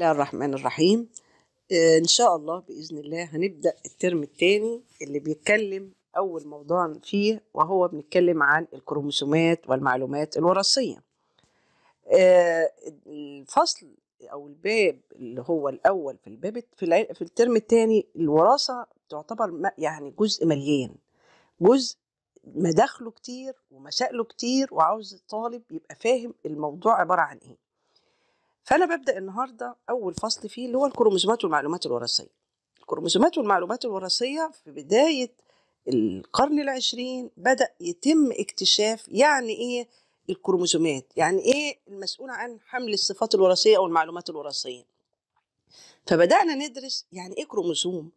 الله الرحمن الرحيم آه، إن شاء الله بإذن الله هنبدأ الترم الثاني اللي بيتكلم أول موضوع فيه وهو بنتكلم عن الكروموسومات والمعلومات الوراثية آه، الفصل أو الباب اللي هو الأول في الباب في, في الترم الثاني الوراثة تعتبر يعني جزء مليان جزء مداخله كتير ومسائله كتير وعاوز الطالب يبقى فاهم الموضوع عبارة عن إيه فانا ببدا النهارده اول فصل فيه اللي هو الكروموسومات والمعلومات الوراثيه الكروموسومات والمعلومات الوراثيه في بدايه القرن العشرين بدا يتم اكتشاف يعني ايه الكروموسومات يعني ايه المسؤول عن حمل الصفات الوراثيه او المعلومات الوراثيه فبدانا ندرس يعني ايه كروموسوم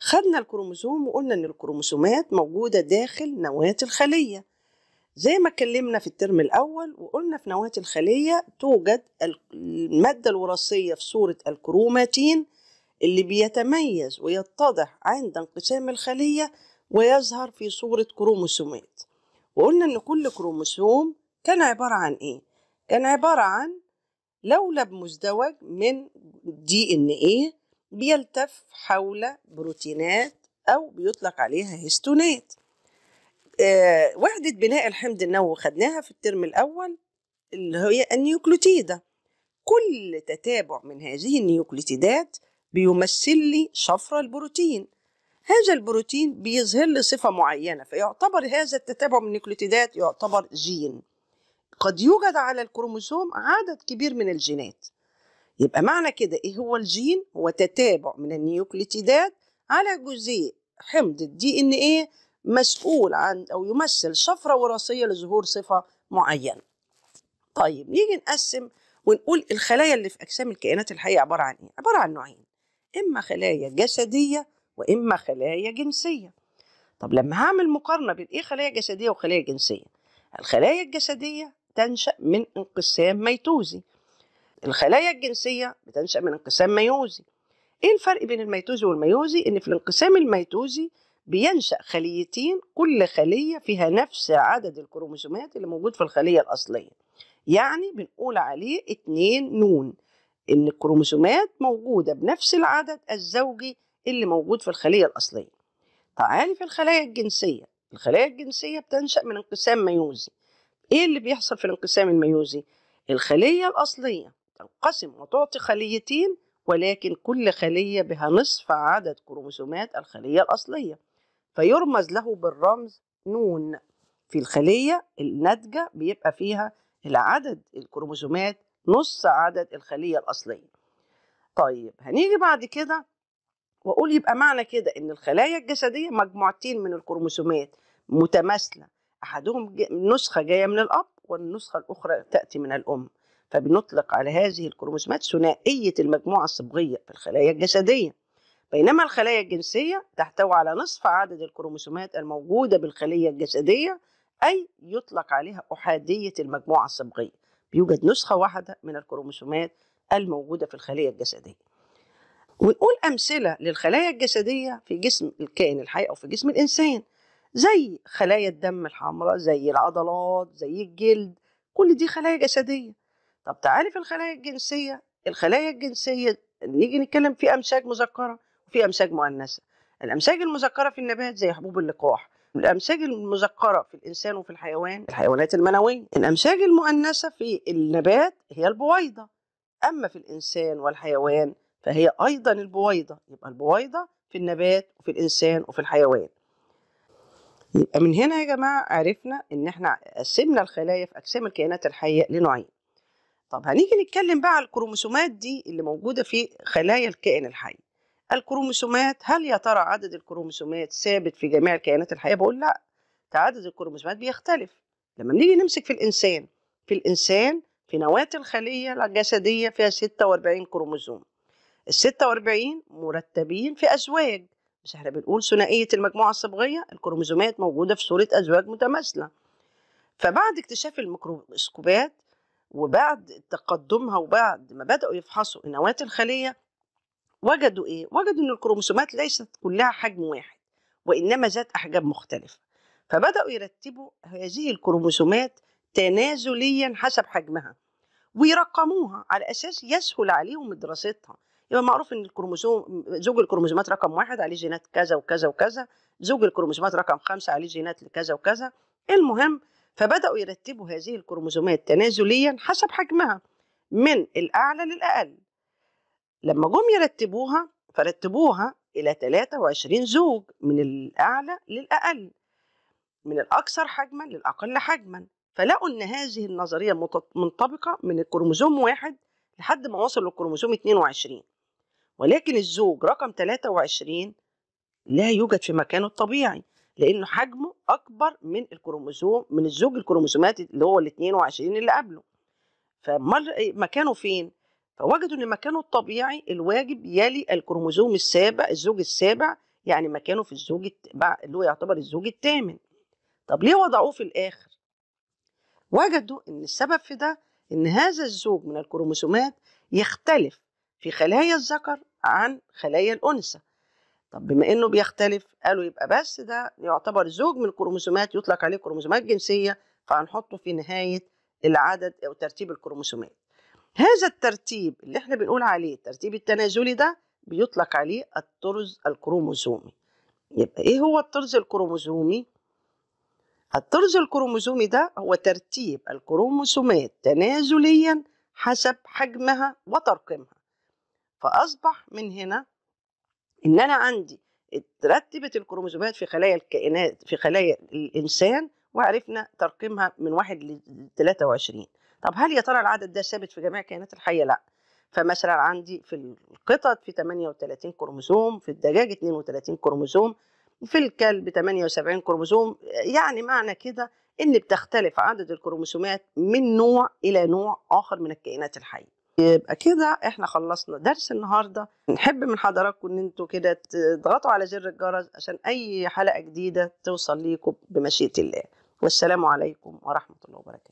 خدنا الكروموسوم وقلنا ان الكروموسومات موجوده داخل نواه الخليه زي ما اتكلمنا في الترم الأول وقلنا في نواة الخلية توجد المادة الوراثية في صورة الكروماتين اللي بيتميز ويتضح عند انقسام الخلية ويظهر في صورة كروموسومات وقلنا إن كل كروموسوم كان عبارة عن إيه؟ كان عبارة عن لولب مزدوج من دي إن إيه بيلتف حول بروتينات أو بيطلق عليها هيستونات آه، وحدة بناء الحمض النووي خدناها في الترم الأول اللي هي النيوكليوتيدة كل تتابع من هذه النيوكليوتيدات بيمثل لي شفرة البروتين هذا البروتين بيظهر لي صفة معينة فيعتبر هذا التتابع من النيوكليوتيدات يعتبر جين قد يوجد على الكروموسوم عدد كبير من الجينات يبقى معنى كده ايه هو الجين هو تتابع من النيوكليوتيدات على جزيء حمض الدي ان ايه مسؤول عن أو يمثل شفرة وراثية لظهور صفة معينة طيب نيجي نقسم ونقول الخلايا اللي في أجسام الكائنات الحية عبارة عن إيه؟ عبارة عن نوعين إما خلايا جسدية وإما خلايا جنسية طب لما هعمل مقارنة بين إيه خلايا جسدية وخلايا جنسية الخلايا الجسدية تنشأ من انقسام ميتوزي الخلايا الجنسية بتنشأ من انقسام ميوزي ايه الفرق بين الميتوزي والميوزي ان في الانقسام الميتوزي بينشأ خليتين كل خلية فيها نفس عدد الكروموسومات اللي موجود في الخلية الأصلية يعني بنقول عليه اتنين نون إن الكروموسومات موجودة بنفس العدد الزوجي اللي موجود في الخلية الأصلية تعالي في الخلايا الجنسية الخلايا الجنسية بتنشأ من انقسام ميوزي إيه اللي بيحصل في الانقسام الميوزي؟ الخلية الأصلية تنقسم وتعطي خليتين ولكن كل خلية بها نصف عدد كروموسومات الخلية الأصلية فيرمز له بالرمز نون في الخلية الناتجة بيبقى فيها العدد الكروموسومات نص عدد الخلية الأصلية طيب هنيجي بعد كده واقول يبقى معنى كده ان الخلايا الجسديه مجموعتين من الكروموسومات متماثله احدهم نسخه جايه من الاب والنسخه الاخرى تاتي من الام فبنطلق على هذه الكروموسومات ثنائيه المجموعه الصبغيه في الخلايا الجسديه بينما الخلايا الجنسية تحتوي على نصف عدد الكروموسومات الموجودة بالخلية الجسدية أي يطلق عليها أحادية المجموعة الصبغية بيوجد نسخة واحدة من الكروموسومات الموجودة في الخلية الجسدية ونقول أمثلة للخلايا الجسدية في جسم الكائن الحي أو في جسم الإنسان زي خلايا الدم الحمراء زي العضلات زي الجلد كل دي خلايا جسدية طب تعالي في الخلايا الجنسية الخلايا الجنسية نيجي نتكلم في أمساج مذكرة في أمساج مؤنثة الأمساج المذكرة في النبات زي حبوب اللقاح الأمساج المذكرة في الإنسان وفي الحيوان الحيوانات المنوية الأمساج المؤنثة في النبات هي البويضة أما في الإنسان والحيوان فهي أيضا البويضة يبقى البويضة في النبات وفي الإنسان وفي الحيوان يبقى من هنا يا جماعة عرفنا إن إحنا قسمنا الخلايا في أجسام الكائنات الحية لنوعين طب هنيجي نتكلم بقى على الكروموسومات دي اللي موجودة في خلايا الكائن الحي الكروموسومات هل يا ترى عدد الكروموسومات ثابت في جميع الكائنات الحية بقول لا تعدد الكروموسومات بيختلف لما بنيجي نمسك في الإنسان في الإنسان في نواة الخلية الجسدية فيها 46 كروموسوم ال 46 مرتبين في أزواج بس احنا بنقول ثنائية المجموعة الصبغية الكروموسومات موجودة في صورة أزواج متماثلة فبعد اكتشاف الميكروسكوبات وبعد تقدمها وبعد ما بدأوا يفحصوا نواة الخلية وجدوا إيه؟ وجدوا أن الكروموسومات ليست كلها حجم واحد وإنما ذات أحجام مختلفة فبدأوا يرتبوا هذه الكروموسومات تنازليا حسب حجمها ويرقموها على أساس يسهل عليهم دراستها يبقى معروف ان الكروموسوم زوج الكروموسومات رقم واحد عليه جينات كذا وكذا وكذا زوج الكروموسومات رقم خمسة عليه جينات لكذا وكذا المهم فبدأوا يرتبوا هذه الكروموسومات تنازليا حسب حجمها من الأعلى للأقل لما جم يرتبوها فرتبوها إلى 23 زوج من الأعلى للأقل من الأكثر حجما للأقل حجما فلقوا إن هذه النظرية منطبقة من الكروموزوم واحد لحد ما وصل للكروموزوم 22 ولكن الزوج رقم 23 لا يوجد في مكانه الطبيعي لأنه حجمه أكبر من الكروموزوم من الزوج الكروموزومات اللي هو ال 22 اللي قبله فمكانه فين؟ فوجدوا ان مكانه الطبيعي الواجب يلي الكروموزوم السابع الزوج السابع يعني مكانه في الزوج اللي هو يعتبر الزوج الثامن طب ليه وضعوه في الاخر وجدوا ان السبب في ده ان هذا الزوج من الكروموسومات يختلف في خلايا الذكر عن خلايا الانثى طب بما انه بيختلف قالوا يبقى بس ده يعتبر زوج من الكروموسومات يطلق عليه كروموسومات جنسيه فهنحطه في نهايه العدد او ترتيب الكروموسومات هذا الترتيب اللي احنا بنقول عليه الترتيب التنازلي ده بيطلق عليه الطرز الكروموزومي يبقى ايه هو الطرز الكروموزومي الطرز الكروموزومي ده هو ترتيب الكروموسومات تنازليا حسب حجمها وترقيمها فاصبح من هنا ان انا عندي اترتبت الكروموسومات في خلايا الكائنات في خلايا الانسان وعرفنا ترقيمها من واحد ل 23 طب هل يا ترى العدد ده ثابت في جميع الكائنات الحيه لا فمثلا عندي في القطط في 38 كروموسوم في الدجاج 32 كروموسوم في الكلب 78 كروموسوم يعني معنى كده ان بتختلف عدد الكروموسومات من نوع الى نوع اخر من الكائنات الحيه يبقى كده احنا خلصنا درس النهارده نحب من حضراتكم ان انتوا كده تضغطوا على زر الجرس عشان اي حلقه جديده توصل ليكم بمشيئه الله والسلام عليكم ورحمه الله وبركاته